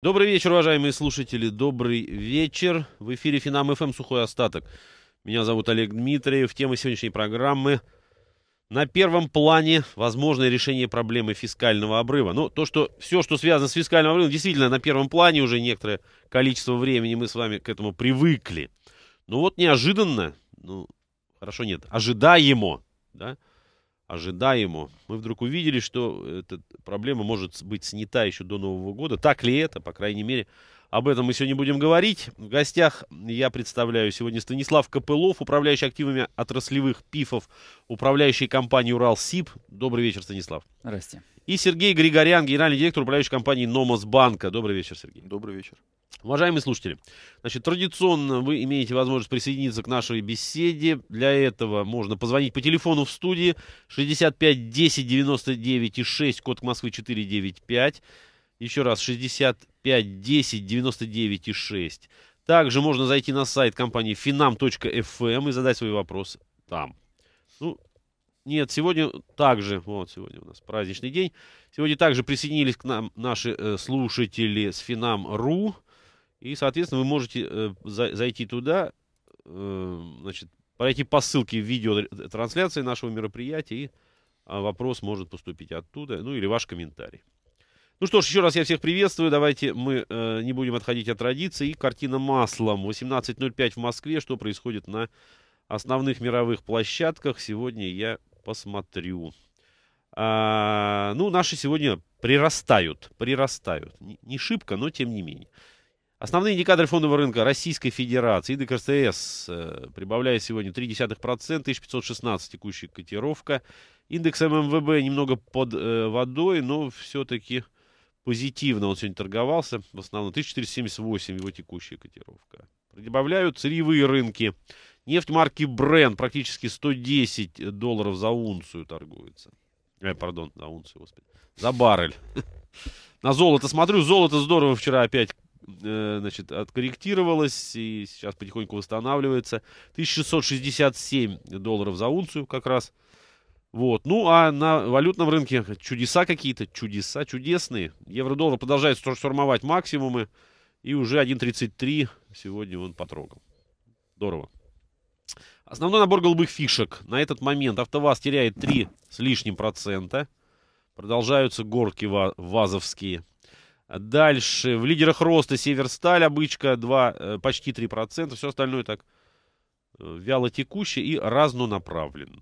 Добрый вечер, уважаемые слушатели. Добрый вечер. В эфире Финам ФМ Сухой остаток. Меня зовут Олег Дмитриев. Тема сегодняшней программы на первом плане возможное решение проблемы фискального обрыва. Ну, то, что все, что связано с фискальным обрывом, действительно на первом плане уже некоторое количество времени мы с вами к этому привыкли. Но вот неожиданно, ну, хорошо нет, ожидаемо, да, ожидаемо. Мы вдруг увидели, что эта проблема может быть снята еще до Нового года. Так ли это, по крайней мере, об этом мы сегодня будем говорить. В гостях я представляю сегодня Станислав Копылов, управляющий активами отраслевых ПИФов, управляющий компанией «Уралсиб». Добрый вечер, Станислав. Здрасте. И Сергей Григорян, генеральный директор управляющей компании Номос банка Добрый вечер, Сергей. Добрый вечер. Уважаемые слушатели, значит, традиционно вы имеете возможность присоединиться к нашей беседе. Для этого можно позвонить по телефону в студии 65 10 99 и 6, код к Москвы 495. Еще раз, 65 10 99 и 6. Также можно зайти на сайт компании finam.fm эм и задать свои вопросы там. Ну, нет, сегодня также, вот сегодня у нас праздничный день, сегодня также присоединились к нам наши э, слушатели с Finam.ru. И, соответственно, вы можете э, зайти туда, э, значит, пройти по ссылке в видеотрансляции э, нашего мероприятия, и а, вопрос может поступить оттуда, ну или ваш комментарий. Ну что ж, еще раз я всех приветствую. Давайте мы э, не будем отходить от традиции. И картина маслом. 18.05 в Москве. Что происходит на основных мировых площадках? Сегодня я посмотрю. А, ну, наши сегодня прирастают. Прирастают. Не, не шибко, но тем не менее. Основные индикаторы фондового рынка Российской Федерации. Индекс РТС э, прибавляет сегодня 0,3%, 1516 текущая котировка. Индекс ММВБ немного под э, водой, но все-таки позитивно он сегодня торговался. В основном 1478 его текущая котировка. Прибавляют сырьевые рынки. Нефть марки Brent практически 110 долларов за унцию торгуется. Э, пардон, за унцию, господи. За баррель. На золото смотрю, золото здорово вчера опять Э, значит, откорректировалось и сейчас потихоньку восстанавливается. 1667 долларов за унцию как раз. Вот. Ну, а на валютном рынке чудеса какие-то, чудеса чудесные. Евро-доллар продолжает штурмовать максимумы. И уже 1.33 сегодня он потрогал. Здорово. Основной набор голубых фишек. На этот момент АвтоВАЗ теряет 3 с лишним процента. Продолжаются горки вазовские. Дальше в лидерах роста Северсталь, обычка 2, э, почти 3%. Все остальное так э, вяло текуще и разнонаправленно.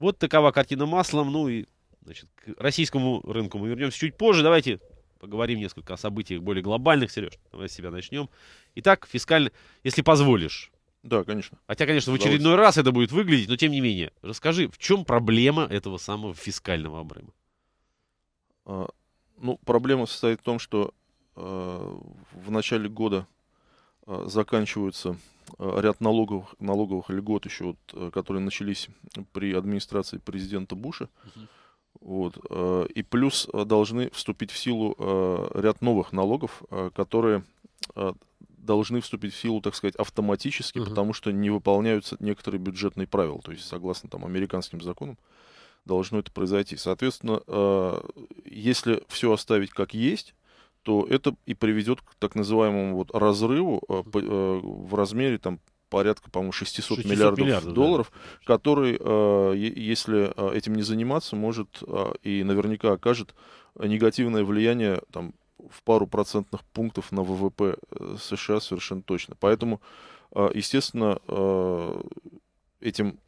Вот такова картина маслом. Ну и значит, к российскому рынку мы вернемся чуть позже. Давайте поговорим несколько о событиях более глобальных. Сереж, давай с себя начнем. Итак, фискально, если позволишь. Да, конечно. Хотя, конечно, в очередной раз это будет выглядеть, но тем не менее. Расскажи, в чем проблема этого самого фискального обрыва? А, ну, проблема состоит в том, что э, в начале года э, заканчиваются э, ряд налоговых, налоговых льгот, еще вот, э, которые начались при администрации президента Буша. Угу. Вот, э, и плюс должны вступить в силу ряд новых налогов, которые должны вступить в силу, так сказать, автоматически, угу. потому что не выполняются некоторые бюджетные правила, то есть согласно там американским законам должно это произойти. Соответственно, э, если все оставить как есть, то это и приведет к так называемому вот разрыву э, э, в размере там порядка, по-моему, 600, 600 миллиардов, миллиардов долларов, да. который, если этим не заниматься, может и наверняка окажет негативное влияние там, в пару процентных пунктов на ВВП США совершенно точно. Поэтому, естественно, этим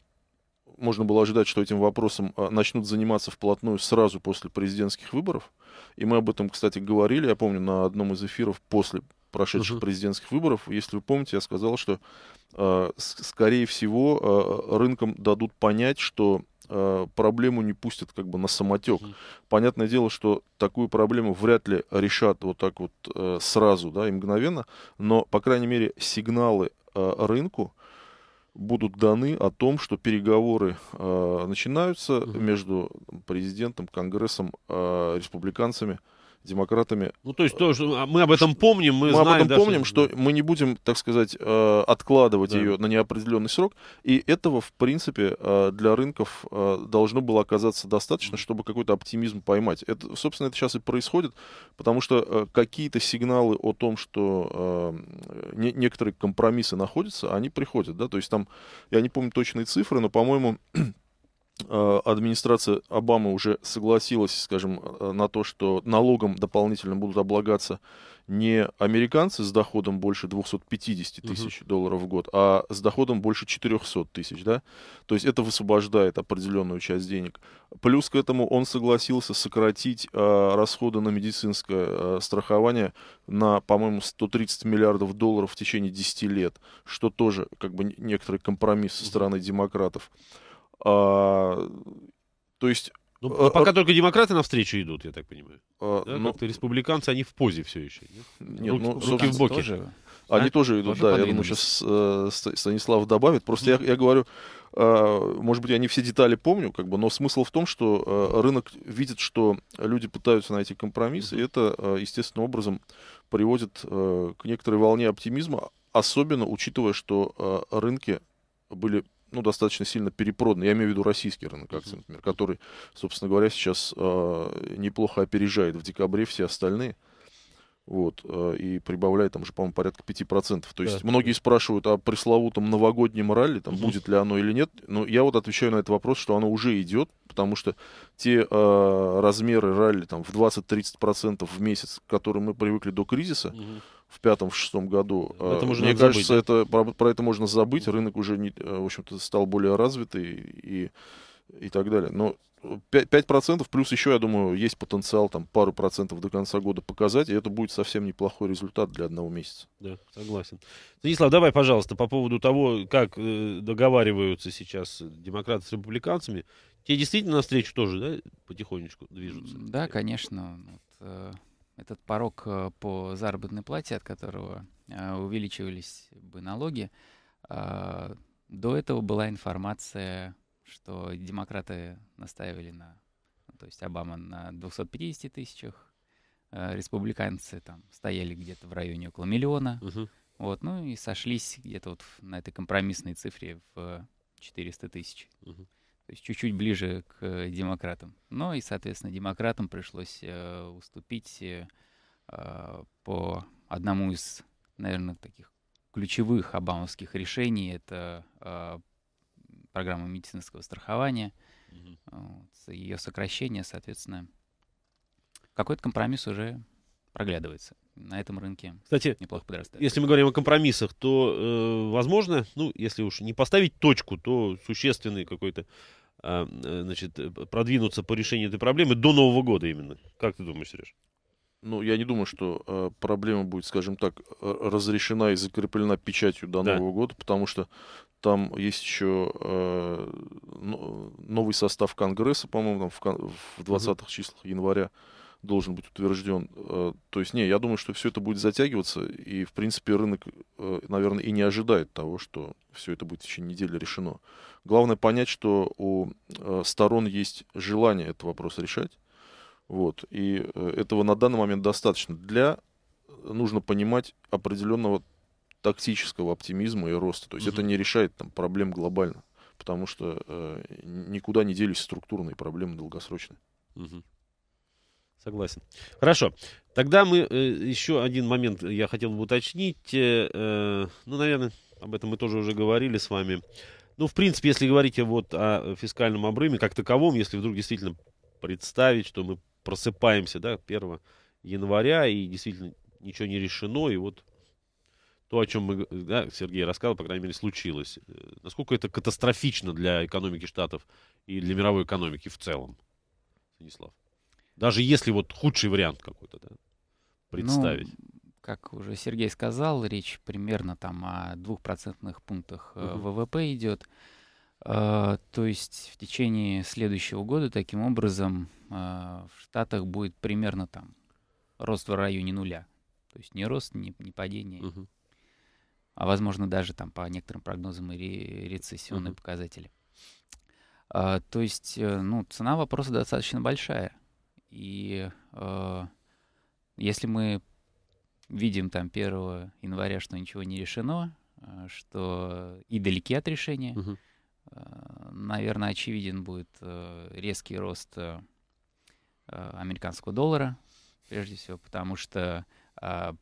можно было ожидать, что этим вопросом э, начнут заниматься вплотную сразу после президентских выборов. И мы об этом, кстати, говорили, я помню, на одном из эфиров после прошедших uh-huh. президентских выборов. Если вы помните, я сказал, что, э, скорее всего, э, рынкам дадут понять, что э, проблему не пустят как бы на самотек. Uh-huh. Понятное дело, что такую проблему вряд ли решат вот так вот э, сразу да, и мгновенно, но, по крайней мере, сигналы э, рынку, будут даны о том, что переговоры э, начинаются угу. между президентом, Конгрессом, э, республиканцами демократами. Ну, то есть то, что мы а, об этом помним, мы, мы знаем, об этом да, помним, что... что мы не будем, так сказать, э, откладывать да. ее на неопределенный срок. И этого, в принципе, э, для рынков э, должно было оказаться достаточно, чтобы какой-то оптимизм поймать. Это, собственно, это сейчас и происходит, потому что какие-то сигналы о том, что некоторые компромиссы находятся, они приходят, да, то есть там, я не помню точные цифры, но, по-моему, Э, администрация Обамы уже согласилась, скажем, э, на то, что налогом дополнительно будут облагаться не американцы с доходом больше 250 тысяч долларов в год, а с доходом больше 400 тысяч, да? То есть это высвобождает определенную часть денег. Плюс к этому он согласился сократить э, расходы на медицинское э, страхование на, по-моему, 130 миллиардов долларов в течение 10 лет, что тоже как бы некоторый компромисс со стороны демократов. Угу. А, то есть... Ну, э, пока э, только демократы навстречу идут, я так понимаю. А, да, ну, Как-то республиканцы, они в позе все еще. Нет, нет руки, ну, руки в боки. Тоже, а? Они тоже идут, тоже да. Я думаю, сейчас э, Станислав добавит. Просто mm-hmm. я, я говорю, э, может быть, я не все детали помню, как бы, но смысл в том, что э, рынок видит, что люди пытаются найти компромисс, mm-hmm. и это, э, естественным образом, приводит э, к некоторой волне оптимизма, особенно учитывая, что э, рынки были ну, достаточно сильно перепродан. Я имею в виду российский рынок акций, например, который, собственно говоря, сейчас э, неплохо опережает в декабре все остальные. Вот, э, и прибавляет там же, по-моему, порядка 5%. То есть да. многие спрашивают о пресловутом новогоднем ралли, там, будет ли оно или нет. Но я вот отвечаю на этот вопрос, что оно уже идет, потому что те э, размеры ралли там, в 20-30% в месяц, к которым мы привыкли до кризиса, угу в пятом, в шестом году. Это можно э, Мне кажется, это, про, про это можно забыть. Рынок уже, не, э, в общем-то, стал более развитый и, и так далее. Но 5%, 5% плюс еще, я думаю, есть потенциал там пару процентов до конца года показать, и это будет совсем неплохой результат для одного месяца. Да, согласен. Станислав, давай, пожалуйста, по поводу того, как э, договариваются сейчас демократы с республиканцами. Те действительно навстречу тоже, да, потихонечку движутся? Да, конечно. Вот, э этот порог э, по заработной плате, от которого э, увеличивались бы налоги, а, до этого была информация, что демократы настаивали на, ну, то есть Обама на 250 тысячах, э, республиканцы там стояли где-то в районе около миллиона, угу. вот, ну и сошлись где-то вот на этой компромиссной цифре в 400 тысяч. Угу то есть чуть-чуть ближе к э, демократам. Но и, соответственно, демократам пришлось э, уступить э, а, по одному из, наверное, таких ключевых обамовских решений. Это э, программа медицинского страхования, угу. вот, ее сокращение, соответственно, какой-то компромисс уже проглядывается на этом рынке Кстати, неплохо подрастает. Если мы говорим о компромиссах, то, э, возможно, ну, если уж не поставить точку, то существенный какой-то а, э, значит, продвинуться по решению этой проблемы до Нового года именно. Как ты думаешь, Сереж? Ну, я не думаю, что э, проблема будет, скажем так, э, разрешена и закреплена печатью до да. Нового года, потому что там есть еще э, ну, новый состав Конгресса, по-моему, в, в 20-х числах января должен быть утвержден. Э, то есть, не, я думаю, что все это будет затягиваться, и, в принципе, рынок, э, наверное, и не ожидает того, что все это будет в течение недели решено. Главное понять, что у э, сторон есть желание этот вопрос решать, вот, и этого на данный момент достаточно. Для, нужно понимать, определенного тактического оптимизма и роста. То есть угу. это не решает там, проблем глобально, потому что э, никуда не делись структурные проблемы долгосрочные. Угу. Согласен. Хорошо. Тогда мы э, еще один момент я хотел бы уточнить. Э, э, ну, наверное, об этом мы тоже уже говорили с вами. Ну, в принципе, если говорить вот о фискальном обрыве как таковом, если вдруг действительно представить, что мы просыпаемся, да, 1 января, и действительно ничего не решено, и вот то, о чем мы, да, Сергей рассказывал, по крайней мере, случилось. Э, насколько это катастрофично для экономики Штатов и для мировой экономики в целом, Станислав? Даже если вот худший вариант какой-то да, представить. Ну, как уже Сергей сказал, речь примерно там о двух процентных пунктах угу. ВВП идет. Uh, то есть в течение следующего года таким образом uh, в Штатах будет примерно там рост в районе нуля. То есть не рост, не, не падение, угу. а возможно даже там по некоторым прогнозам и рецессионные угу. -huh. показатели. То есть ну, цена вопроса достаточно большая. И э, если мы видим там 1 января, что ничего не решено, э, что и далеки от решения, угу. э, наверное, очевиден будет э, резкий рост э, американского доллара, прежде всего, потому что э,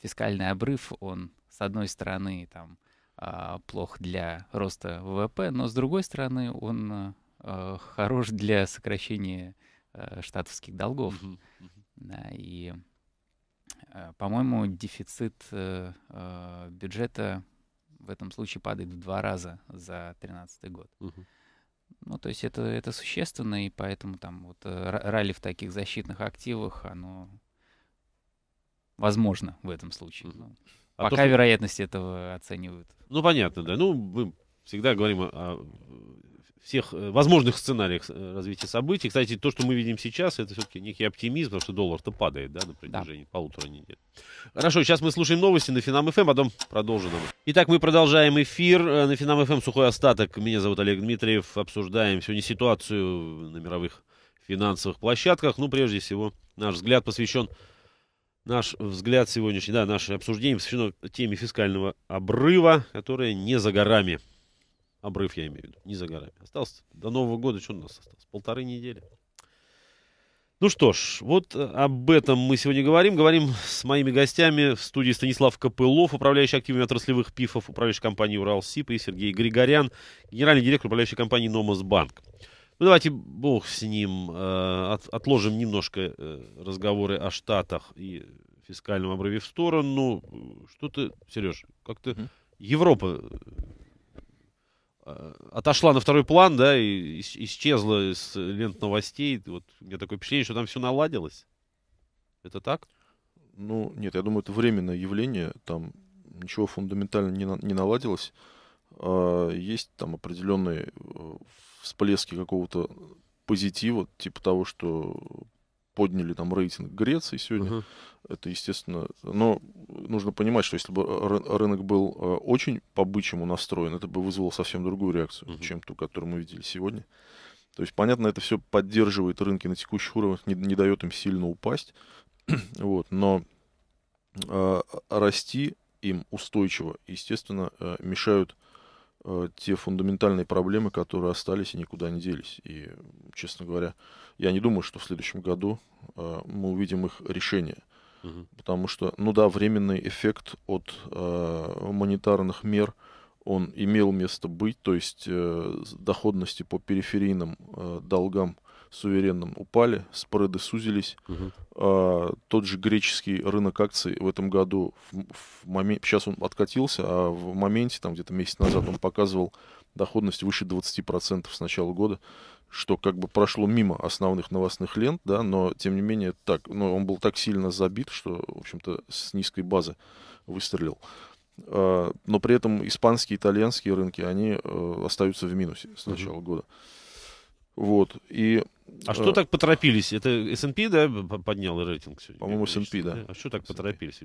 фискальный обрыв, он, с одной стороны, там, э, плох для роста ВВП, но, с другой стороны, он э, хорош для сокращения э, штатовских долгов. Да, и, э, по-моему, дефицит э, э, бюджета в этом случае падает в два раза за 2013 год. Ну, то есть это, это существенно, и поэтому там вот ралли в таких защитных активах, оно возможно в этом случае. Ну, а пока то, вероятность этого оценивают. Ну, понятно, да. Ну, мы всегда говорим о, о всех э, возможных сценариях э, развития событий. Кстати, то, что мы видим сейчас, это все-таки некий оптимизм, потому что доллар-то падает да, на протяжении да. полутора недель. Хорошо, сейчас мы слушаем новости на Финам ФМ, эм, а потом продолжим. Итак, мы продолжаем эфир э, на Финам ФМ эм «Сухой остаток». Меня зовут Олег Дмитриев. Обсуждаем сегодня ситуацию на мировых финансовых площадках. Ну, прежде всего, наш взгляд посвящен Наш взгляд сегодняшний, да, наше обсуждение посвящено теме фискального обрыва, которая не за горами. Обрыв, я имею в виду, не за горами. Осталось до Нового года, что у нас осталось? Полторы недели. Ну что ж, вот э, об этом мы сегодня говорим. Говорим с моими гостями в студии Станислав Копылов, управляющий активами отраслевых пифов, управляющий компанией «Уралсип» и Сергей Григорян, генеральный директор управляющей компании «Номосбанк». Ну давайте, бог с ним, э, от, отложим немножко э, разговоры о штатах и фискальном обрыве в сторону. Что ты, Сереж, как-то Европа э, Э, отошла на второй план, да, и исчезла с лент новостей. Вот у меня такое впечатление, что там все наладилось. Это так? Ну, нет, я думаю, это временное явление. Там ничего фундаментально не, на, не наладилось. А, есть там определенные э, всплески какого-то позитива, типа того, что подняли там рейтинг Греции сегодня. Угу. Это, естественно, но нужно понимать, что если бы рынок был э, очень по-бычьему настроен, это бы вызвало совсем другую реакцию, угу. чем ту, которую мы видели сегодня. То есть, понятно, это все поддерживает рынки на текущих уровнях, не, не дает им сильно упасть. вот, но э, расти им устойчиво, естественно, э, мешают Э, те фундаментальные проблемы, которые остались и никуда не делись. И, честно говоря, я не думаю, что в следующем году э, мы увидим их решение. Угу. Потому что, ну да, временный эффект от э, монетарных мер, он имел место быть, то есть э, доходности по периферийным э, долгам – суверенным упали, спреды сузились. Угу. А, тот же греческий рынок акций в этом году, в, в момент, сейчас он откатился, а в моменте, там где-то месяц назад он показывал доходность выше 20% с начала года, что как бы прошло мимо основных новостных лент, да, но тем не менее так, но ну, он был так сильно забит, что, в общем-то, с низкой базы выстрелил а, но при этом испанские, итальянские рынки, они э, остаются в минусе с начала uh-huh. года. Вот. И а что э. так поторопились? Это S&P, да, поднял рейтинг сегодня? По-моему, S&P, да. А что так поторопились?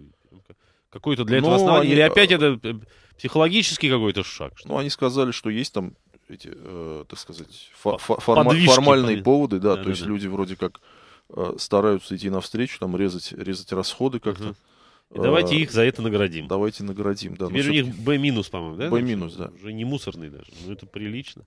Какой-то для этого ну, основания? Или э, опять это э, психологический какой-то шаг? Ну, они сказали, что есть там эти, так сказать, формальные поводы, да, то есть люди вроде как стараются идти навстречу, там резать, расходы как-то. И давайте их за это наградим. Давайте наградим, да. Теперь у них B минус, по-моему, да? B минус, да. Уже не мусорный даже. Ну, это прилично.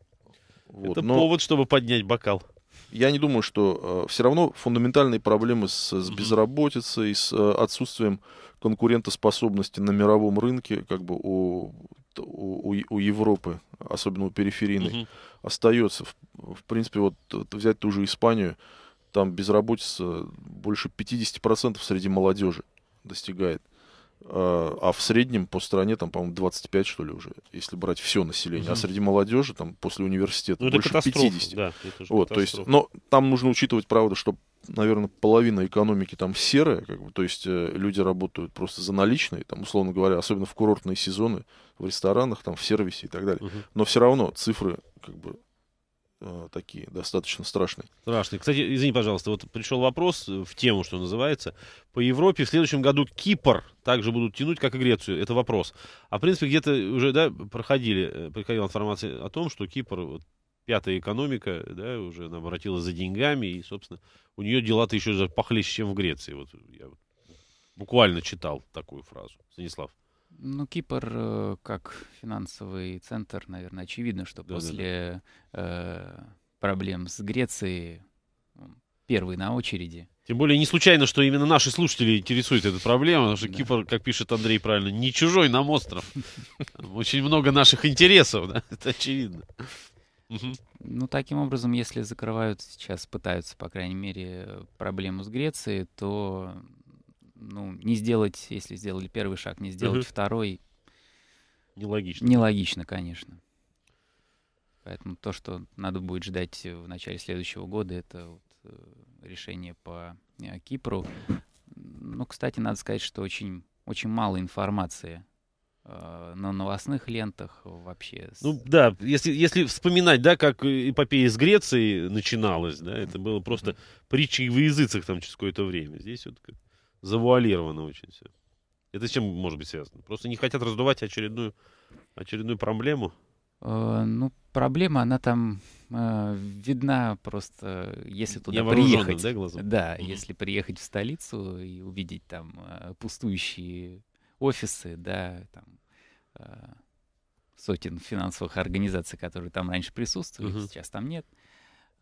Вот, это но... повод, чтобы поднять бокал я не думаю, что э, все равно фундаментальные проблемы с, с безработицей, с э, отсутствием конкурентоспособности на мировом рынке, как бы у, у, у Европы, особенно у периферийной, угу. остается. В, в принципе, вот взять ту же Испанию, там безработица больше 50% среди молодежи достигает. Угу. Э, а в среднем по стране там, по-моему, 25, что ли, уже, если брать все население. Угу. А среди молодежи там после университета ну, больше 50. Да, это же вот, то есть, но там нужно учитывать, правда, что, наверное, половина экономики там серая, как бы, то есть э, люди работают просто за наличные, там, условно говоря, особенно в курортные сезоны, в ресторанах, там, в сервисе и так далее. Угу. Но все равно цифры как бы э, такие, достаточно страшные. Страшные. Кстати, извини, пожалуйста, вот пришел вопрос э, в тему, что называется. По Европе в следующем году Кипр также будут тянуть, как и Грецию. Это вопрос. А, в принципе, где-то уже, да, проходили, э, приходила информация о том, что Кипр, вот, пятая экономика, да, уже она обратилась за деньгами, и, собственно, у нее дела-то еще похлеще, чем в Греции. Вот я буквально читал такую фразу. Станислав. Ну, Кипр э, как финансовый центр, наверное, очевидно, что да, после да, да. Э, проблем с Грецией первый на очереди. Тем более не случайно, что именно наши слушатели интересует эта проблема, потому что да. Кипр, как пишет Андрей правильно, не чужой нам остров. Очень много наших интересов, да, это очевидно. Ну, таким образом, если закрывают сейчас, пытаются, по крайней мере, проблему с Грецией, то ну, не сделать, если сделали первый шаг, не сделать угу. второй. Нелогично. Нелогично, конечно. Поэтому то, что надо будет ждать в начале следующего года, это вот э, решение по э, Кипру. Ну, кстати, надо сказать, что очень, очень мало информации э, на новостных лентах вообще. Ну да, если, если вспоминать, да, как эпопея из Греции начиналась, да, это было просто притчей во языцах там через какое-то время. Здесь вот как завуалировано очень все. Это с чем может быть связано? Просто не хотят раздувать очередную, очередную проблему? Э, ну, проблема, она там э, видна просто, если туда приехать. Да, глазом? да угу. если приехать в столицу и увидеть там э, пустующие офисы, да, там э, сотен финансовых организаций, которые там раньше присутствовали, угу. сейчас там нет.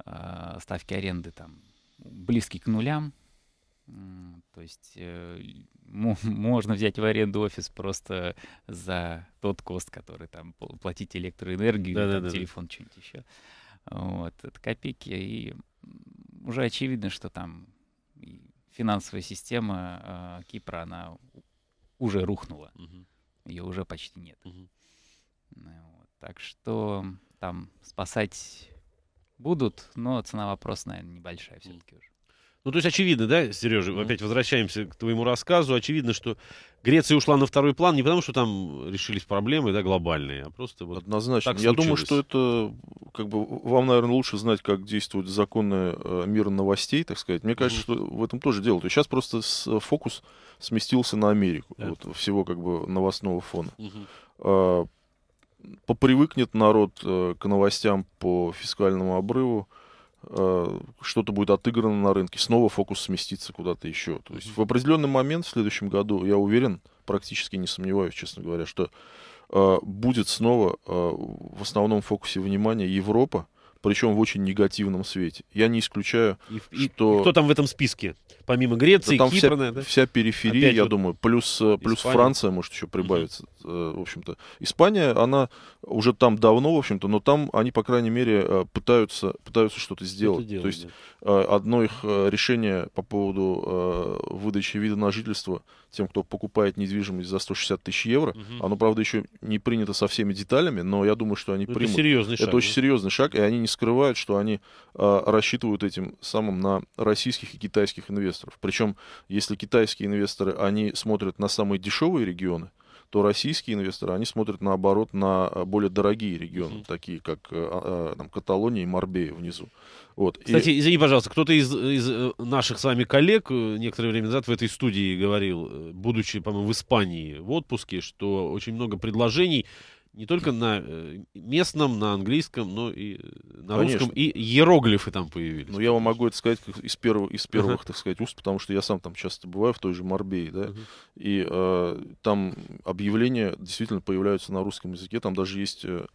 Э, ставки аренды там близки к нулям то есть э, можно взять в аренду офис просто за тот кост, который там платить электроэнергию, да, или, там, да, телефон, да. что-нибудь еще. Вот, это копейки. И уже очевидно, что там финансовая система э, Кипра, она уже рухнула. Угу. Ее уже почти нет. Угу. Вот, так что там спасать будут, но цена вопроса, наверное, небольшая все-таки угу. уже. Ну, то есть, очевидно, да, Сережа, mm-hmm. опять возвращаемся к твоему рассказу. Очевидно, что Греция ушла на второй план не потому, что там решились проблемы, да, глобальные, а просто вот Однозначно. Так Я думаю, что это, как бы, вам, наверное, лучше знать, как действует законный э, мира новостей, так сказать. Мне кажется, mm-hmm. что в этом тоже дело. То есть сейчас просто э, фокус сместился на Америку, yeah. вот, всего, как бы, новостного фона. Mm-hmm. Попривыкнет народ э, к новостям по фискальному обрыву, Э, что-то будет отыграно на рынке, снова фокус сместится куда-то еще. То есть в определенный момент в следующем году, я уверен, практически не сомневаюсь, честно говоря, что э, будет снова э, в основном фокусе внимания Европа, причем в очень негативном свете. Я не исключаю, и, что... И кто там в этом списке? Помимо Греции, да, там Кипра, вся, наверное, да? вся периферия, Опять я вот думаю, плюс, э, плюс Франция может еще прибавиться, угу. в общем-то. Испания, она уже там давно, в общем-то, но там они, по крайней мере, э, пытаются, пытаются что-то сделать. Что делать, То есть да. Э, одно их э, решение по поводу э, выдачи вида на жительство тем, кто покупает недвижимость за 160 тысяч евро, угу. оно, правда, еще не принято со всеми деталями, но я думаю, что они но ну, примут. серьезный это шаг. Это очень да? серьезный шаг, и они не скрывают, что они рассчитывают этим самым на российских и китайских инвесторов. Причем, если китайские инвесторы, они смотрят на самые дешевые регионы, то российские инвесторы, они смотрят наоборот на а, более дорогие регионы, mm-hmm. такие как а, а, там, Каталония и Марбея внизу. Вот. Кстати, и... извини, пожалуйста, кто-то из, из э, наших с вами коллег э, некоторое время назад в этой студии говорил, э, будучи, по-моему, в Испании в отпуске, что очень много предложений не только на э, местном, на английском, но и э, на Конечно. русском, и иероглифы там появились. Ну, я вам могу это сказать из, первых, из первых, uh-huh. так сказать, уст, потому что я сам там часто бываю, в той же Марбее, да, uh-huh. и э, там объявления действительно появляются на русском языке, там даже есть... Э,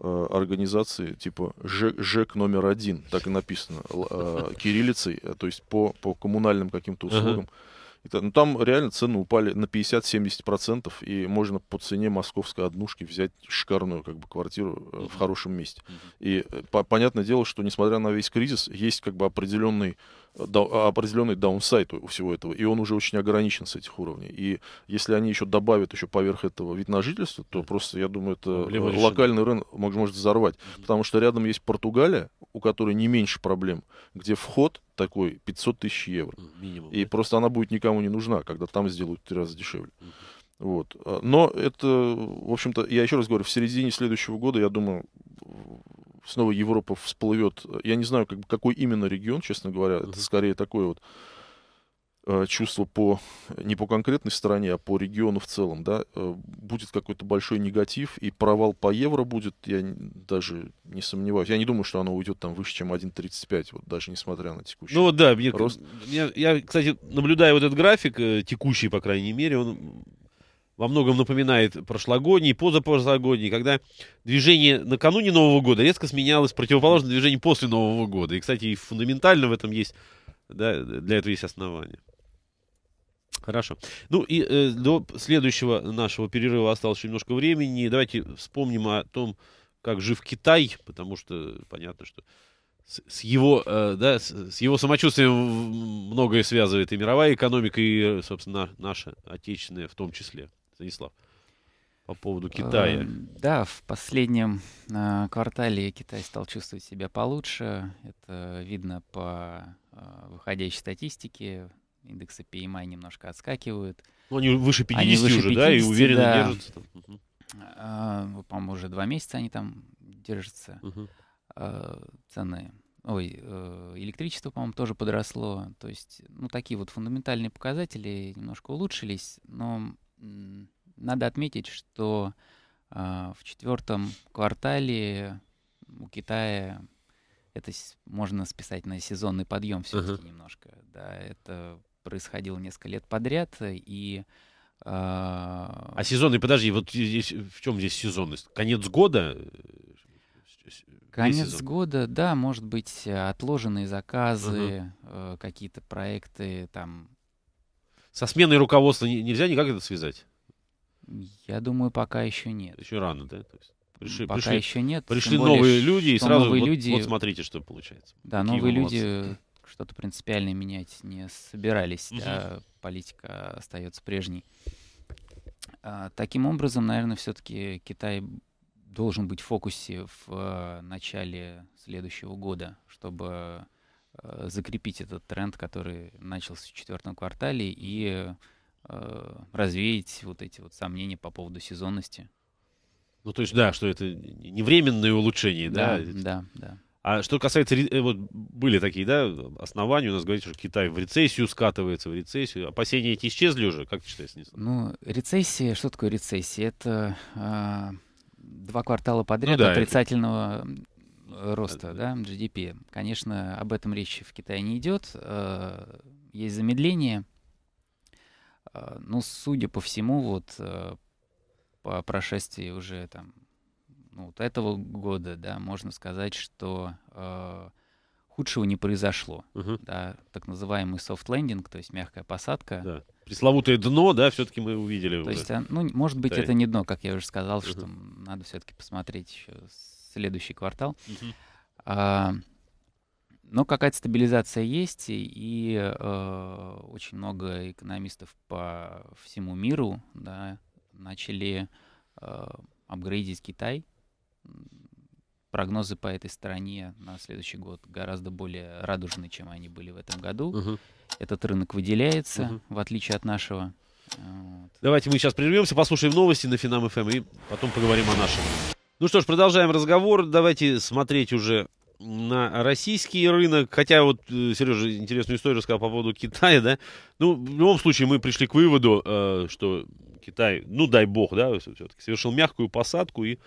э организации типа ЖЭК номер один, так и написано, кириллицей, то есть по, по коммунальным каким-то услугам. Uh-huh ну, там реально цены упали на 50-70%, и можно по цене московской однушки взять шикарную как бы, квартиру э, в хорошем месте. И э, по понятное дело, что несмотря на весь кризис, есть как бы определенный определенный даунсайт у всего этого, и он уже очень ограничен с этих уровней. И если они еще добавят еще поверх этого вид на жительство, то просто, я думаю, это Либо локальный рынок может может взорвать. Потому что рядом есть Португалия, у которой не меньше проблем, где вход такой 500 тысяч евро. Минимум, и да? просто она будет никому не нужна, когда там сделают в три раза дешевле. uh Вот. А, но это, в общем-то, я еще раз говорю, в середине следующего года, я думаю, снова Европа всплывет. Я не знаю, как, какой именно регион, честно говоря. Это скорее такое вот э, чувство по не по конкретной стороне, а по региону в целом, да, э, будет какой-то большой негатив, и провал по евро будет, я даже не сомневаюсь. Я не думаю, что оно уйдет там выше, чем 1.35, вот даже несмотря на текущий Ну вот да, мне, рост. Я, я, кстати, наблюдаю вот этот график, э, текущий, по крайней мере, он во многом напоминает прошлогодний, позапрошлогодний, когда движение накануне Нового года резко сменялось противоположным движением после Нового года. И, кстати, и фундаментально в этом есть, да, для этого есть основания. Хорошо. Ну и э, до следующего нашего перерыва осталось еще немножко времени. Давайте вспомним о том, как жив Китай, потому что понятно, что с, с его, э, да, с, с его самочувствием многое связывает и мировая экономика, и, э, собственно, наша отечественная в том числе. Станислав? По поводу эм, Китая. Да, в последнем э, квартале Китай стал чувствовать себя получше. Это видно по э, выходящей статистике. Индексы PMI немножко отскакивают. Ну, они выше 50 они выше 50, уже, да, и уверенно да. держатся. Угу. по-моему, уже два месяца они там держатся. Угу. цены ой, электричество, по-моему, тоже подросло. То есть, ну, такие вот фундаментальные показатели немножко улучшились, но надо отметить, что а, в четвертом квартале у Китая это можно списать на сезонный подъем все-таки uh-huh. немножко. Да, это происходило несколько лет подряд и а, а сезонный, подожди, вот здесь, в чем здесь сезонность? Конец года? Конец сезон? года, да, может быть, отложенные заказы, Uh-huh. какие-то проекты там со сменой руководства нельзя никак это связать? Я думаю, пока еще нет. Еще рано, да? То есть пришли, пока пришли, еще нет. Пришли более, новые люди, и сразу новые вот, люди, вот смотрите, что получается. Да, Какие новые люди что-то принципиально менять не собирались, угу. да, политика остается прежней. А, таким образом, наверное, все-таки Китай должен быть в фокусе в э, начале следующего года, чтобы Э, закрепить этот тренд, который начался в четвертом квартале, и э, развеять вот эти вот сомнения по поводу сезонности. Ну, то есть, да, что это не временное улучшение, да? Да, да, да. А что касается, э, вот были такие, да, основания, у нас говорится, что Китай в рецессию скатывается, в рецессию. Опасения эти исчезли уже, как ты считаешь, Нисан? Ну, рецессия, что такое рецессия? Это э, два квартала подряд ну, да, отрицательного это... Э, роста, да, GDP. Конечно, об этом речи в Китае не идет. Э, есть замедление. Э, Но, ну, судя по всему, вот по прошествии уже там ну, вот этого года, да, можно сказать, что худшего не произошло. Угу. Да, так называемый софт-лендинг, то есть мягкая посадка. Да. Пресловутое дно, да, все-таки мы увидели. То уже. есть, ну, может быть, да. это не дно, как я уже сказал, угу. что надо все-таки посмотреть еще с следующий квартал. Угу. А, но какая-то стабилизация есть, и э, очень много экономистов по всему миру да, начали э, апгрейдить Китай. Прогнозы по этой стране на следующий год гораздо более радужны, чем они были в этом году. Угу. Этот рынок выделяется, угу. в отличие от нашего. Вот. Давайте мы сейчас прервемся, послушаем новости на Финам ФМ эм и потом поговорим о нашем. Ну что ж, продолжаем разговор. Давайте смотреть уже на российский рынок. Хотя вот э, Сережа интересную историю сказал по поводу Китая, да? Ну, в любом случае мы пришли к выводу, э, что Китай, ну дай бог, да, все-таки совершил мягкую посадку и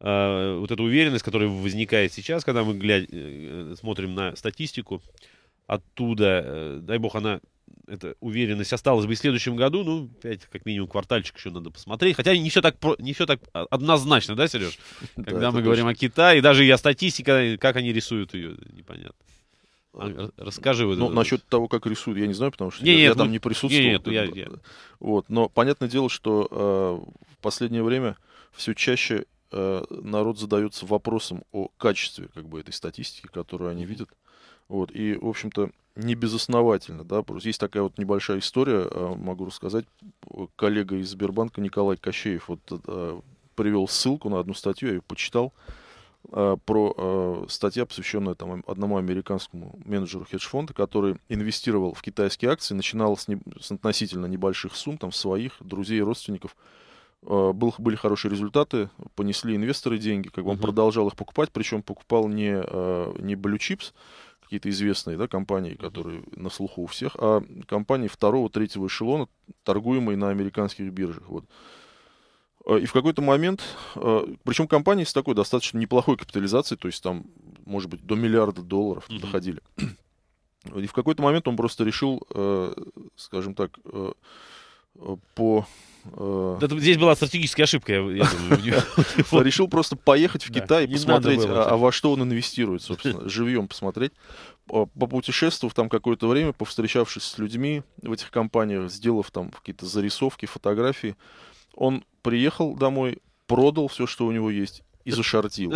э, вот эта уверенность, которая возникает сейчас, когда мы глядь, смотрим на статистику оттуда, дай бог она эта уверенность осталась бы и в следующем году, ну, опять как минимум квартальчик еще надо посмотреть. Хотя не все так, не все так а, однозначно, да, Сереж? Когда мы говорим о Китае, даже и о статистике, а, как они рисуют ее, непонятно. А, расскажи. вот. Ну, насчет это. того, как рисуют, я не знаю, потому что не, я, нет, я ну, там ну, не присутствовал. Не, нет, я, я. Вот, но понятное дело, что э, в последнее время все чаще э, народ задается вопросом о качестве как бы, этой статистики, которую они видят. Вот, и, в общем-то, не безосновательно, да, просто есть такая вот небольшая история, а, могу рассказать, коллега из Сбербанка Николай Кощеев вот а, привел ссылку на одну статью, я ее почитал, а, про статья, посвященная там, одному американскому менеджеру хедж-фонда, который инвестировал в китайские акции, начинал с, не, с относительно небольших сумм, там, своих друзей, родственников, был, были хорошие результаты, понесли инвесторы деньги, как бы он uh-huh. продолжал их покупать, причем покупал не, не Blue Chips, какие-то известные да, компании, которые на слуху у всех, а компании второго, третьего эшелона, торгуемые на американских биржах. Вот. А, и в какой-то момент, а, причем компании с такой достаточно неплохой капитализацией, то есть там, может быть, до миллиарда долларов mm-hmm. доходили. И в какой-то момент он просто решил, э, скажем так, э, э, по Э... здесь была стратегическая ошибка, я, я думаю. Решил просто поехать в Китай и посмотреть, а, а во что он инвестирует, собственно, живьем посмотреть. По Попутешествовав там какое-то время, повстречавшись с людьми в этих компаниях, сделав там какие-то зарисовки, фотографии, он приехал домой, продал все, что у него есть, и зашортил.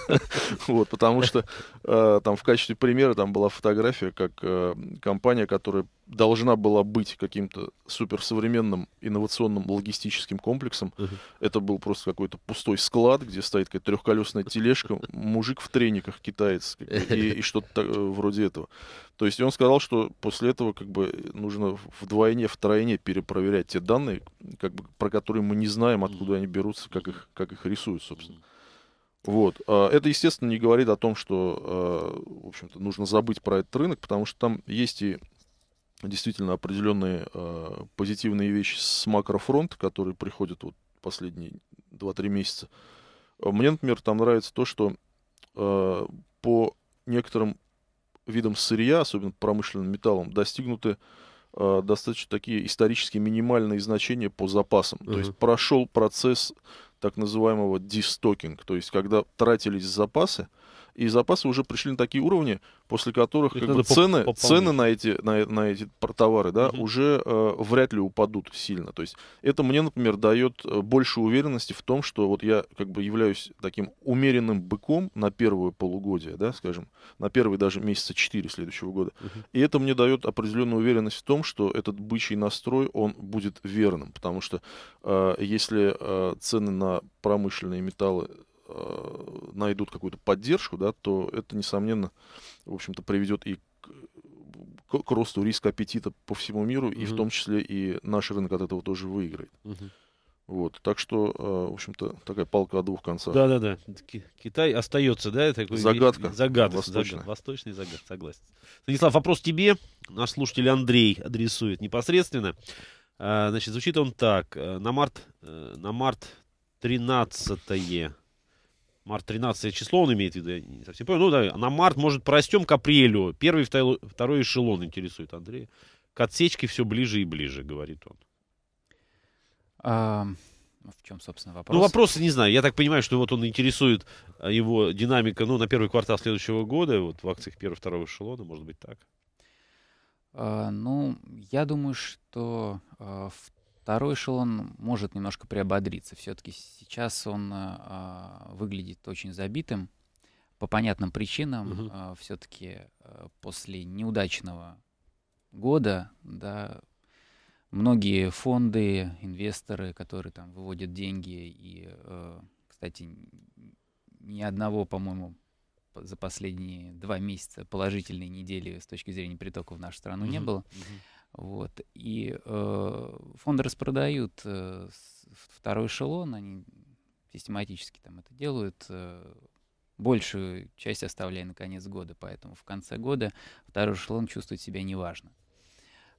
вот, потому что э, там в качестве примера там была фотография, как э, компания, которая должна была быть каким-то суперсовременным инновационным логистическим комплексом. Uh-huh. Это был просто какой-то пустой склад, где стоит какая-то трехколесная тележка, мужик в трениках китаец и, и что-то э, вроде этого. То есть он сказал, что после этого как бы нужно вдвойне, втройне перепроверять те данные, как бы, про которые мы не знаем, откуда они берутся, как их, как их рисуют, собственно. Вот. А это, естественно, не говорит о том, что, э, в общем-то, нужно забыть про этот рынок, потому что там есть и действительно определенные э, позитивные вещи с макрофронта, которые приходят вот последние 2-3 месяца. Э, мне, например, там нравится то, что э, по некоторым видам сырья, особенно промышленным металлам, достигнуты э, достаточно такие исторически минимальные значения по запасам. Uh-huh. То есть прошел процесс так называемого дистокинг, то есть когда тратились запасы, э, и запасы уже пришли на такие уровни, после которых как бы, цены, цены на эти, на, на эти товары да, угу. уже э, вряд ли упадут сильно. То есть это мне, например, дает э, больше уверенности в том, что вот я как бы являюсь таким умеренным быком на первое полугодие, да, скажем, на первые даже месяца 4 следующего года. Угу. И это мне дает определенную уверенность в том, что этот бычий настрой, он будет верным, потому что э, если э, цены на промышленные металлы найдут какую-то поддержку, да, то это, несомненно, в общем-то, приведет и к, к росту риска аппетита по всему миру, угу. и в том числе и наш рынок от этого тоже выиграет. Угу. Вот, так что, э, в общем-то, такая палка о двух концах. Да-да-да, Китай остается, да? Такой загадка. Загадка, восточная. Загад, восточный загад, согласен. Станислав, вопрос тебе, наш слушатель Андрей адресует непосредственно. А, значит, звучит он так. Э, на март, э, на март 13 март 13 число он имеет в виду, я не совсем понял. Ну, да, на март, может, простем к апрелю. Первый второй, второй эшелон интересует Андрея. К отсечке все ближе и ближе, говорит он. А, в чем, собственно, вопрос? Ну, вопросы не знаю. Я так понимаю, что вот он интересует а, его динамика, ну, на первый квартал следующего года, вот в акциях первого-второго эшелона, может быть, так? А, ну, я думаю, что а, в Второй эшелон может немножко приободриться. Все-таки сейчас он э, выглядит очень забитым. По понятным причинам, угу. э, а, все-таки э, а, после неудачного года, да, многие фонды, инвесторы, которые там выводят деньги, и, э, кстати, ни одного, по-моему, за последние два месяца положительной недели с точки зрения притока в нашу страну mm не было. mm вот. И э, фонды распродают э, второй эшелон, они систематически там это делают, э, большую часть оставляя на конец года, поэтому в конце года второй эшелон чувствует себя неважно.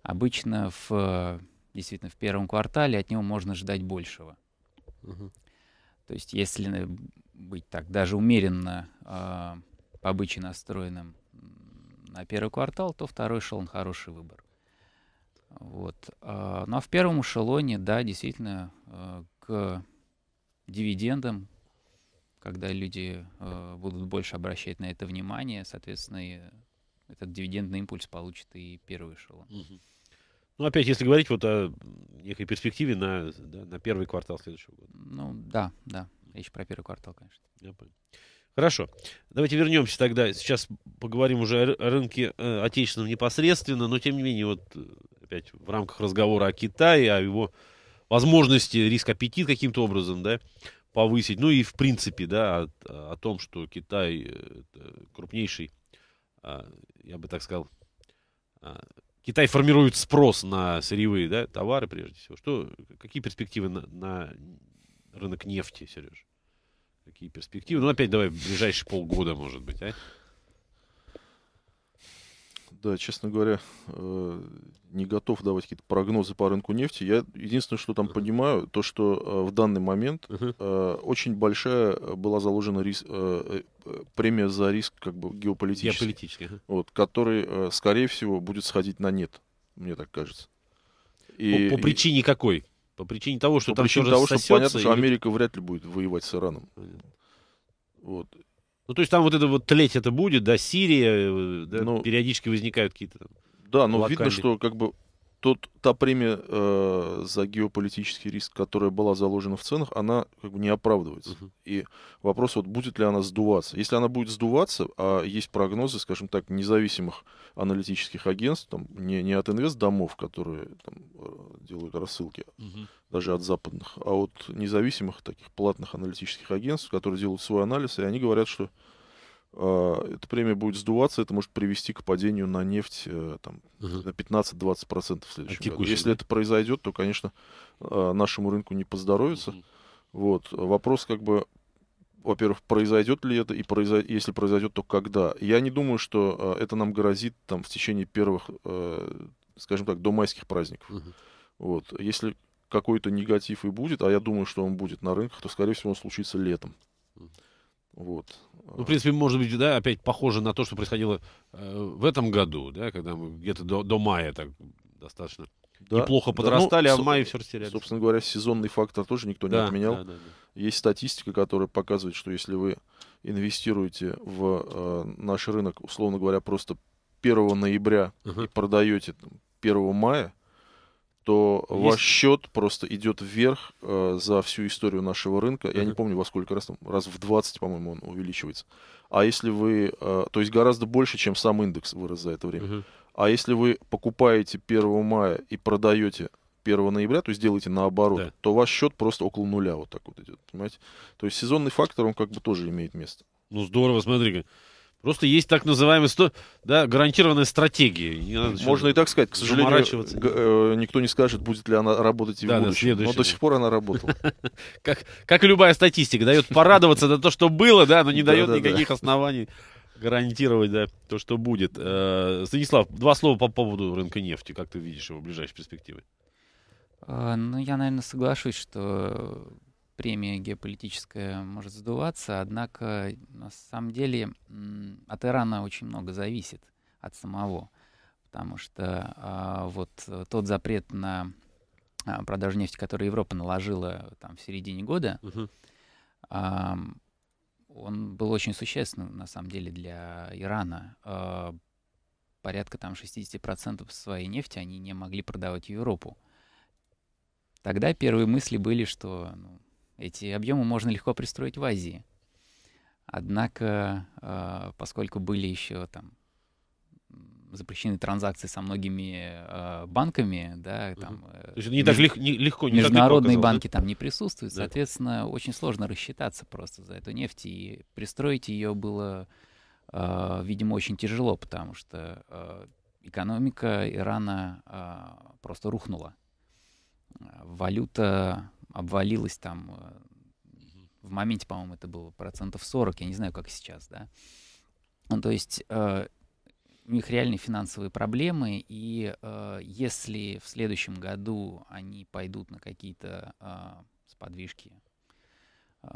Обычно в, действительно в первом квартале от него можно ждать большего. Угу. То есть если быть так даже умеренно э, по обычаю настроенным на первый квартал, то второй эшелон хороший выбор. Вот. А, ну а в первом эшелоне, да, действительно, э, к дивидендам, когда люди э, будут больше обращать на это внимание, соответственно, и этот дивидендный импульс получит и первый эшелон. Ну, опять, если говорить вот о некой перспективе на, да, на первый квартал следующего года. Ну, да, да. Речь про первый квартал, конечно. Я понял. Хорошо. Давайте вернемся тогда. Сейчас поговорим уже о рынке э, отечественном непосредственно, но тем не менее, вот опять в рамках разговора о Китае, о его возможности риск аппетит каким-то образом, да, повысить. Ну и в принципе, да, о, о том, что Китай э, крупнейший, а, я бы так сказал, а, Китай формирует спрос на сырьевые да, товары, прежде всего. Что, какие перспективы на, на рынок нефти, Сереж? Какие перспективы? Ну, опять давай, в ближайшие полгода, может быть, а? Да, честно говоря, э, не готов давать какие-то прогнозы по рынку нефти. Я единственное, что там понимаю, то, что э, в данный момент э, очень большая была заложена рис... премия за риск как бы геополитический, геополитический. Вот, который, скорее всего, будет сходить на нет, мне так кажется. И... По, по причине какой? По причине того, что по там причине того, что понятно, или... что Америка вряд ли будет воевать с Ираном. Вот. Ну, то есть там вот это вот тлеть это будет, да, Сирия, э, да, ну, периодически возникают какие-то... Да, ну, но локальные. видно, что как бы тот та премия э, за геополитический риск, которая была заложена в ценах, она как бы не оправдывается. Uh -huh. И вопрос вот будет ли она сдуваться. Если она будет сдуваться, а есть прогнозы, скажем так, независимых аналитических агентств, там не не от инвест-домов, которые там, э, делают рассылки, Uh -huh. даже от западных, а от независимых таких платных аналитических агентств, которые делают свой анализ, и они говорят, что Э, эта премия будет сдуваться, это может привести к падению на нефть э, там, угу. на 15-20% в следующем а году. Если да? это произойдет, то, конечно, э, нашему рынку не поздоровится. Угу. Вот. Вопрос как бы, во-первых, произойдет ли это, и произо... если произойдет, то когда. Я не думаю, что это нам грозит там, в течение первых, скажем так, до майских праздников. Угу. Вот. Если какой-то негатив и будет, а я думаю, что он будет на рынках, то, скорее всего, он случится летом. Угу. Вот. Ну, в принципе, может быть, да, опять похоже на то, что происходило э, в этом году, да, когда мы где-то до, до мая так достаточно да, неплохо подрастали, да, ну, а в мае все растеряли. Собственно говоря, сезонный фактор тоже никто да, не отменял. Да, да, да. Есть статистика, которая показывает, что если вы инвестируете в э, наш рынок, условно говоря, просто 1 ноября uh-huh. и продаете там, 1 мая, что Есть. ваш счет просто идет вверх э, за всю историю нашего рынка. Я не помню, во сколько раз, там, раз в 20, по-моему, он увеличивается. А если вы, э, то есть гораздо больше, чем сам индекс вырос за это время. Mm-hmm. А если вы покупаете 1 мая и продаете 1 ноября, то есть делаете наоборот, да. то ваш счет просто около нуля вот так вот идет, понимаете? То есть сезонный фактор, он как бы тоже имеет место. Ну здорово, смотри-ка. Просто есть так называемые сто да, гарантированные стратегии, Можно и так сказать, к сожалению, э, никто не скажет, будет ли она работать и да, будущем. Да, но до сих пор она работала. Как, как и любая статистика, дает порадоваться на то, что было, да, но не дает никаких оснований гарантировать да, то, что будет. Э, Станислав, два слова по поводу рынка нефти. Как ты видишь его в ближайшей перспективе? А, ну, я, наверное, соглашусь, что премия геополитическая может сдуваться, однако на самом деле от Ирана очень много зависит от самого, потому что а, вот э, тот запрет на а, продажу нефти, который Европа наложила там в середине года, угу. а, он был очень существенным на самом деле для Ирана. А, порядка там 60% своей нефти они не могли продавать в Европу. Тогда первые мысли были, что ну, эти объемы можно легко пристроить в Азии. Однако, а, поскольку были еще там запрещены транзакции со многими а, банками, да, там э, не меж... так лег, не, легко, не международные так легко, банки да? там не присутствуют, да. соответственно, очень сложно рассчитаться просто за эту нефть и пристроить ее было, а, видимо, очень тяжело, потому что экономика Ирана просто рухнула, валюта обвалилось там э, в моменте, по-моему, это было процентов 40, я не знаю, как сейчас, да. Ну, то есть э, у них реальные финансовые проблемы, и э, если в следующем году они пойдут на какие-то э, сподвижки, э,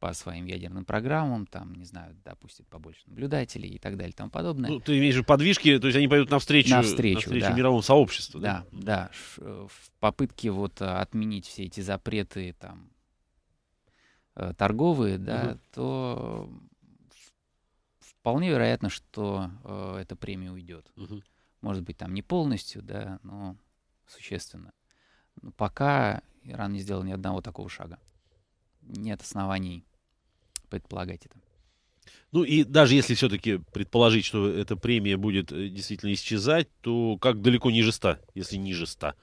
по своим ядерным программам, там, не знаю, допустим побольше наблюдателей и так далее и тому подобное. Ну, ты имеешь в виду подвижки, то есть они пойдут навстречу, навстречу, навстречу да. мировому сообществу. Да, да, да. Э, в попытке вот э, отменить все эти запреты там э, торговые, да, угу. то вполне вероятно, что э, эта премия уйдет. Угу. Может быть, там не полностью, да, но существенно. Но пока Иран не сделал ни одного такого шага нет оснований предполагать это. Ну и даже если все-таки предположить, что эта премия будет э, действительно исчезать, то как далеко ниже 100, если ниже 100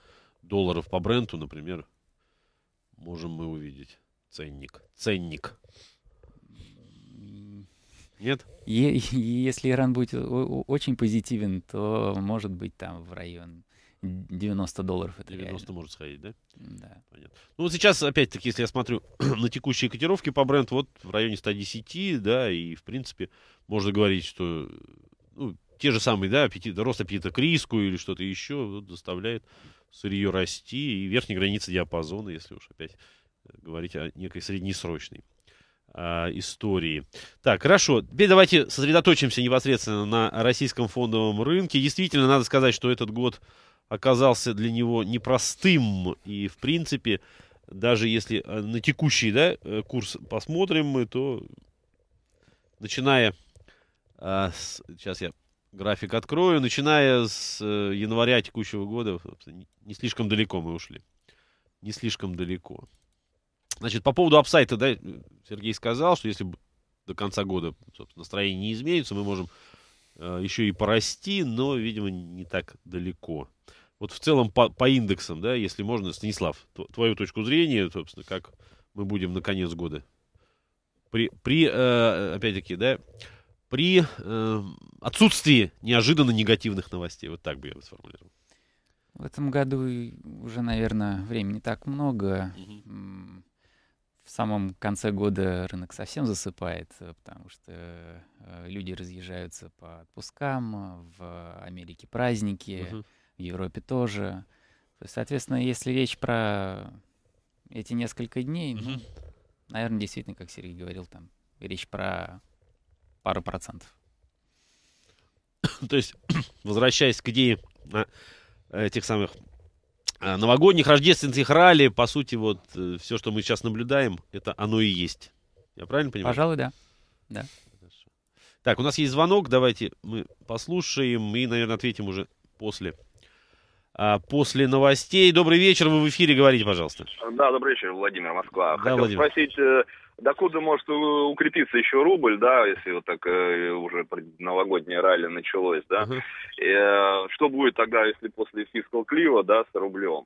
долларов по бренду, например, можем мы увидеть ценник. Ценник. Нет? Е- если Иран будет э, очень позитивен, то может быть там в район 90 долларов это 90 реально. может сходить, да? Да. Понятно. Ну вот сейчас, опять-таки, если я смотрю на текущие котировки по бренд вот в районе 110, да, и в принципе можно говорить, что ну, те же самые, да, аппетит, рост аппетита к риску или что-то еще вот, заставляет сырье расти и верхняя граница диапазона, если уж опять э, говорить о некой среднесрочной а, истории. Так, хорошо. Теперь давайте сосредоточимся непосредственно на российском фондовом рынке. Действительно, надо сказать, что этот год оказался для него непростым. И, в принципе, даже если э, на текущий да, э, курс посмотрим мы, то начиная... А, с, сейчас я график открою. Начиная с января текущего года, не слишком далеко мы ушли. Не слишком далеко. Значит, по поводу апсайта, да, Сергей сказал, что если до конца года собственно, настроение не изменится, мы можем Э, еще и порасти, но, видимо, не так далеко. Вот в целом по, по индексам, да, если можно, Станислав, твою точку зрения, собственно, как мы будем на конец года. При, при э, опять-таки, да, при э, отсутствии неожиданно негативных новостей. Вот так бы я бы сформулировал. В этом году уже, наверное, времени так много. Угу в самом конце года рынок совсем засыпает, э, потому что э, э, люди разъезжаются по отпускам, в Америке праздники, угу. в Европе тоже. соответственно, если речь про эти несколько дней, угу. ну, наверное, действительно, как Сергей говорил, там речь про пару процентов. То есть, возвращаясь к идее этих самых Э, новогодних, рождественских ралли, по сути, вот э, все, что мы сейчас наблюдаем, это оно и есть. Я правильно понимаю? Пожалуй, да. да. Так, у нас есть звонок, давайте мы послушаем и, наверное, ответим уже после. А, после новостей. Добрый вечер, вы в эфире, говорите, пожалуйста. Да, добрый вечер, Владимир, Москва. Да, Хотел Владимир. спросить, э, Докуда может укрепиться еще рубль, да, если вот так э, уже новогоднее ралли началось, да. Uh-huh. Э, что будет тогда, если после фискал клива, да, с рублем?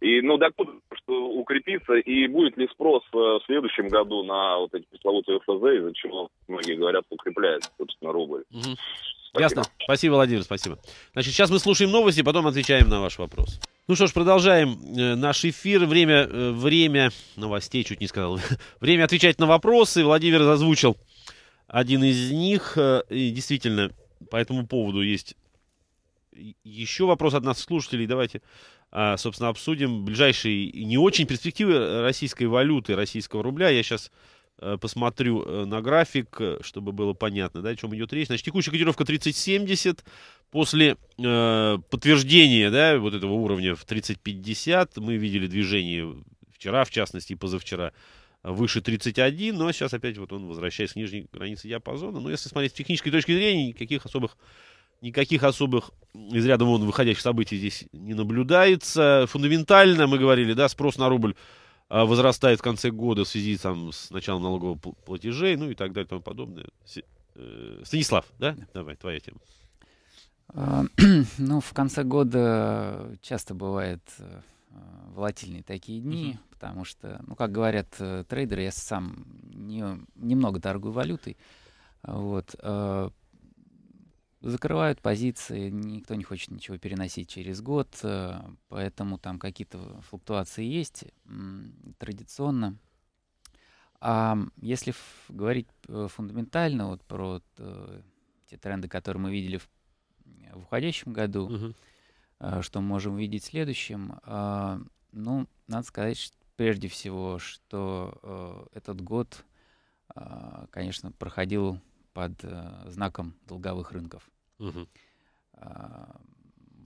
И, ну, докуда что укрепиться, и будет ли спрос э, в следующем году на вот эти пресловутые ФЗ, из-за чего многие говорят, укрепляется, собственно, рубль. Угу. Спасибо. Ясно. Спасибо, Владимир, спасибо. Значит, сейчас мы слушаем новости, потом отвечаем на ваш вопрос. Ну что ж, продолжаем э, наш эфир. Время, э, время новостей, чуть не сказал. Время отвечать на вопросы. Владимир озвучил один из них. Э, и действительно, по этому поводу есть еще вопрос от нас слушателей. Давайте, а, собственно, обсудим ближайшие не очень перспективы российской валюты, российского рубля. Я сейчас Э, посмотрю э, на график, э, чтобы было понятно, да, о чем идет речь. Значит, текущая котировка 3070. После э, подтверждения, да, вот этого уровня в 3050 мы видели движение вчера, в частности, и позавчера выше 31, но ну, а сейчас опять вот он возвращается к нижней границе диапазона. Но если смотреть с технической точки зрения, никаких особых никаких особых из ряда вон выходящих событий здесь не наблюдается. Фундаментально, мы говорили, да, спрос на рубль а, возрастает в конце года в связи там, с началом налоговых платежей, ну и так далее и тому подобное. Э, Станислав, да? Давай, твоя тема. А, ну, в конце года часто бывают э, волатильные такие дни, uh потому что, ну, как говорят э, трейдеры, я сам не, немного торгую валютой, вот, а, закрывают позиции, никто не хочет ничего переносить через год, э, поэтому там какие-то флуктуации есть традиционно. А если говорить э, фундаментально вот про э, те тренды, которые мы видели в, в уходящем году, угу. что мы можем увидеть в следующем, а, ну, надо сказать, что прежде всего, что этот год, а, конечно, проходил под э, знаком долговых рынков. Угу. А,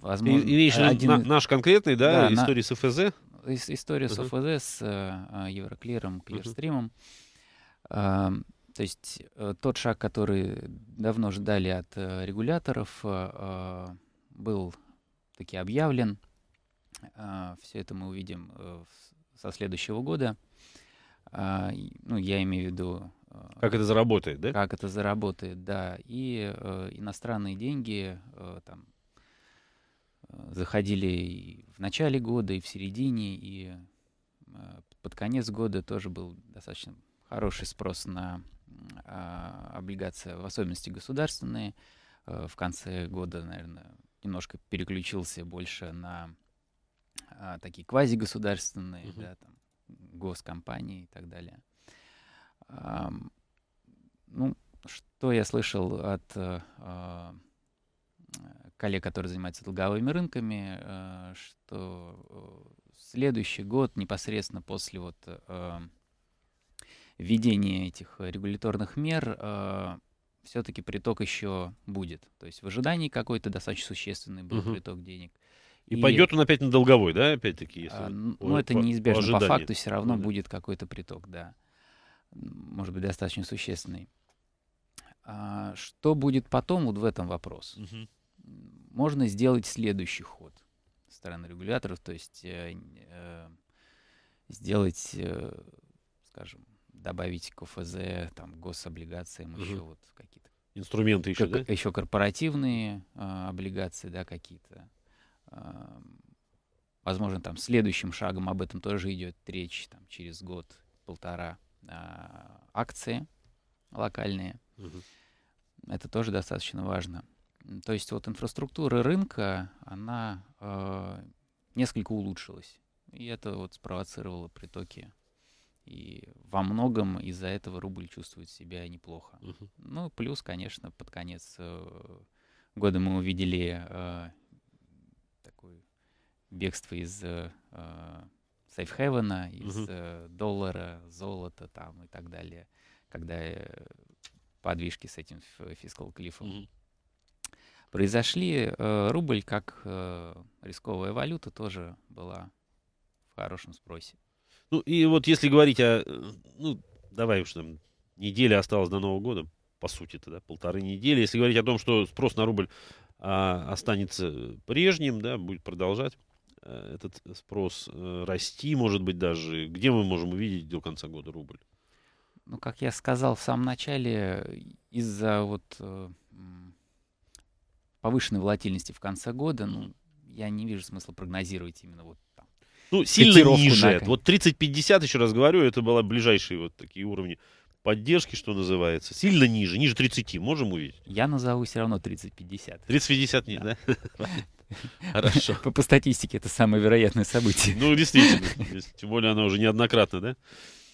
возможно, и, и а, один... на, наш конкретный, да, да история на... с ФЗ? Ис история угу. с ФЗ, с э, Евроклиром, Клирстримом. Угу. А, то есть э, тот шаг, который давно ждали от э, регуляторов, а, э, был таки объявлен. А, Все это мы увидим э, со следующего года. Ну, я имею в виду а, как это заработает, да? Как это заработает, да. И э, иностранные деньги э, там э, заходили и в начале года, и в середине, и э, под конец года тоже был достаточно хороший спрос на э, облигации, в особенности государственные. Э, в конце года, наверное, немножко переключился больше на э, такие квазигосударственные, угу. да, там, госкомпании и так далее. Ну, что я слышал от э, э, коллег, которые занимаются долговыми рынками, э, что следующий год, непосредственно после вот введения этих регуляторных мер, все-таки приток еще будет. То есть в ожидании какой-то достаточно существенный будет угу. приток денег. И, и пойдет он опять на долговой, да, опять-таки? А, если... А, ну, Ой, это неизбежно. По, по факту все равно ну да. будет какой-то приток, да может быть, достаточно существенный. А что будет потом, вот в этом вопрос. Угу. Можно сделать следующий ход стороны регуляторов, то есть э, э, сделать, э, скажем, добавить к ОФЗ, там, гособлигациям, угу. еще вот какие-то. Инструменты еще, как, да? Еще корпоративные э, облигации, да, какие-то. Э, возможно, там следующим шагом об этом тоже идет речь, там, через год, полтора. А, акции локальные. Угу. Это тоже достаточно важно. То есть вот инфраструктура рынка, она э, несколько улучшилась. И это вот спровоцировало притоки. И во многом из-за этого рубль чувствует себя неплохо. Угу. Ну, плюс, конечно, под конец э, года мы увидели э, такое бегство из э, сейфхевена, из угу. доллара, золота там и так далее, когда э, подвижки с этим фискал клифом угу. произошли. Э, рубль как рисковая валюта тоже была в хорошем спросе. Ну и вот если говорить о, ну давай уж там, неделя осталась до Нового года, по сути-то, да, полторы недели. Если говорить о том, что спрос на рубль а, останется прежним, да, будет продолжать Э, этот спрос э, расти, может быть, даже? Где мы можем увидеть до конца года рубль? Ну, как я сказал в самом начале, из-за вот э, повышенной волатильности в конце года, ну, я не вижу смысла прогнозировать именно вот там. Ну, сильно ниже. На... Вот 30-50, еще раз говорю, это были ближайшие вот такие уровни поддержки, что называется, сильно ниже, ниже 30 можем увидеть? Я назову все равно 30-50. 30-50 нет, да? да? Хорошо. По, по статистике это самое вероятное событие. Ну, действительно. Тем более она уже неоднократно, да?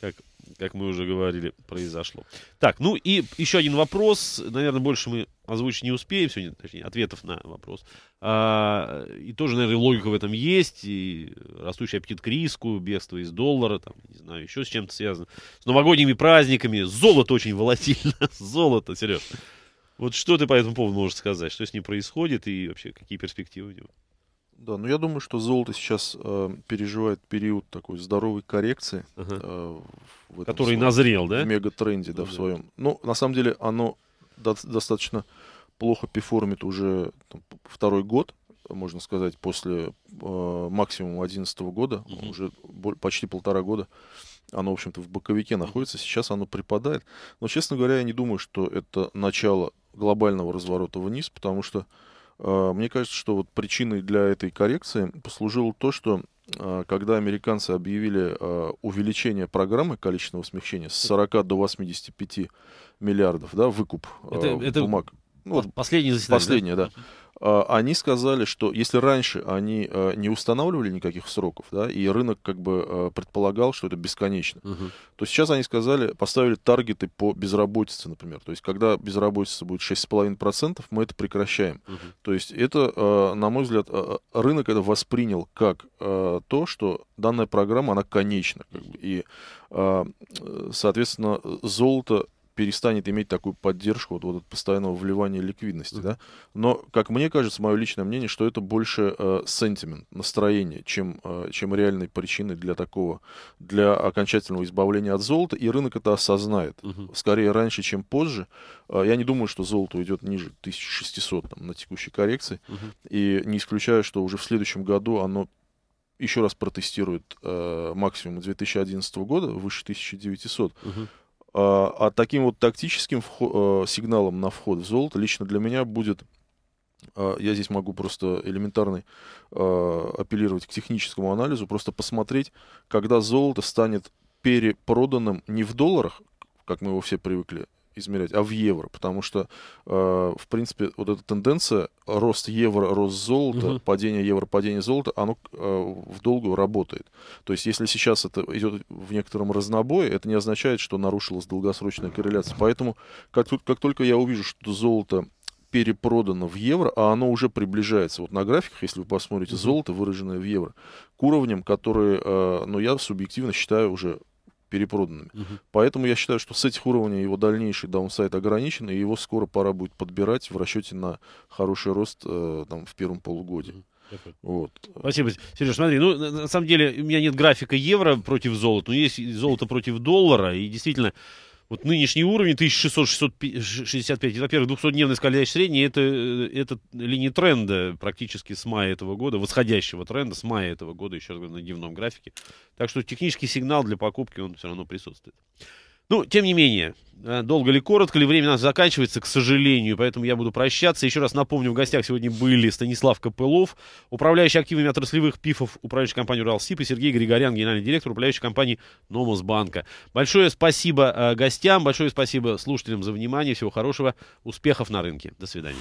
Как, как мы уже говорили, произошло. Так, ну и еще один вопрос. Наверное, больше мы озвучить не успеем сегодня, точнее, ответов на вопрос. А, и тоже, наверное, логика в этом есть. И растущий аппетит к риску, бегство из доллара, там, не знаю, еще с чем-то связано. С новогодними праздниками. Золото очень волатильно. Золото, серьезно. Вот что ты по этому поводу можешь сказать? Что с ним происходит и вообще какие перспективы у него? Да, ну я думаю, что золото сейчас э, переживает период такой здоровой коррекции. Ага. Э, в этом Который своем, назрел, да? В мегатренде, да, ну, в своем. Да. Ну, на самом деле, оно до достаточно плохо пиформит уже там, второй год, можно сказать, после э, максимума 2011 года, угу. уже почти полтора года. Оно, в общем-то, в боковике находится, сейчас оно припадает. Но, честно говоря, я не думаю, что это начало глобального разворота вниз, потому что э, мне кажется, что вот причиной для этой коррекции послужило то, что э, когда американцы объявили э, увеличение программы количественного смягчения с 40 до 85 миллиардов, да, выкуп э, это, это бумаг ну, последнее заседание. Последнее, да. да. Они сказали, что если раньше они э, не устанавливали никаких сроков, да, и рынок как бы э, предполагал, что это бесконечно, угу. то сейчас они сказали, поставили таргеты по безработице, например. То есть, когда безработица будет 6,5%, мы это прекращаем. Угу. То есть, это, э, на мой взгляд, рынок это воспринял как то, что данная программа, она конечна. Как бы, и, соответственно, золото перестанет иметь такую поддержку вот, вот от постоянного вливания ликвидности, да. Но, как мне кажется, мое личное мнение, что это больше э, сентимент, настроение, чем, э, чем реальные причины для такого, для окончательного избавления от золота, и рынок это осознает. mm Скорее раньше, чем позже. Э, я не думаю, что золото уйдет ниже 1600 там, на текущей коррекции, mm и не исключаю, что уже в следующем году оно еще раз протестирует э, максимум 2011 года выше 1900. Угу. А, а, таким вот тактическим а, сигналом на вход в золото лично для меня будет а, я здесь могу просто элементарный апеллировать к техническому анализу, просто посмотреть, когда золото станет перепроданным не в долларах, как мы его все привыкли измерять, а в евро, потому что, э, в принципе, вот эта тенденция рост евро, рост золота, угу. падение евро, падение золота, оно э, в долгую работает. То есть, если сейчас это идет в некотором разнобое, это не означает, что нарушилась долгосрочная корреляция. Поэтому, как, как только я увижу, что золото перепродано в евро, а оно уже приближается. Вот на графиках, если вы посмотрите, золото, выраженное в евро, к уровням, которые, э, ну, я субъективно считаю уже перепроданными. Угу. Поэтому я считаю, что с этих уровней его дальнейший даунсайд ограничен, и его скоро пора будет подбирать в расчете на хороший рост э, там, в первом полугодии. Угу. Вот. Спасибо, Сереж. Смотри, ну, на самом деле, у меня нет графика евро против золота, но есть золото против доллара, и действительно, вот нынешний уровень 1665, во-первых, 200-дневный скользящий средний, это, э, это линия тренда практически с мая этого года, восходящего тренда с мая этого года, еще раз говорю, на дневном графике. Так что технический сигнал для покупки, он все равно присутствует. Ну, тем не менее, э, долго ли, коротко ли, время у нас заканчивается, к сожалению, поэтому я буду прощаться. Еще раз напомню, в гостях сегодня были Станислав Копылов, управляющий активами отраслевых пифов управляющий компании «Уралсип» и Сергей Григорян, генеральный директор управляющей компании «Номосбанка». Большое спасибо э, гостям, большое спасибо слушателям за внимание, всего хорошего, успехов на рынке. До свидания.